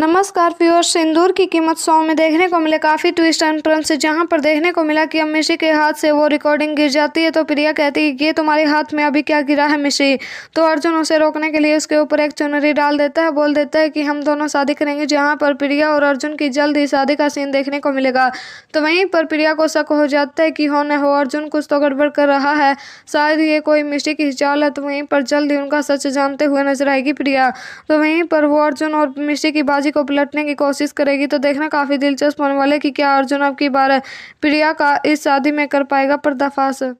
नमस्कार प्योर सिंदूर की कीमत सौ में देखने को मिले काफ़ी ट्विस्ट एंड टर्न से जहां पर देखने को मिला कि अब मिशी के हाथ से वो रिकॉर्डिंग गिर जाती है तो प्रिया कहती है ये तुम्हारे हाथ में अभी क्या गिरा है मिशी तो अर्जुन उसे रोकने के लिए उसके ऊपर एक चुनरी डाल देता है बोल देता है कि हम दोनों शादी करेंगे जहाँ पर प्रिया और अर्जुन की जल्द ही शादी का सीन देखने को मिलेगा तो वहीं पर प्रिया को शक हो जाता है कि हो न हो अर्जुन कुछ तो गड़बड़ कर रहा है शायद ये कोई मिशी की चाल है तो वहीं पर जल्द ही उनका सच जानते हुए नजर आएगी प्रिया तो वहीं पर वो अर्जुन और मिशी की बाजी राशि को पलटने की कोशिश करेगी तो देखना काफ़ी दिलचस्प होने वाले कि क्या अर्जुन अब की बार प्रिया का इस शादी में कर पाएगा पर्दाफाश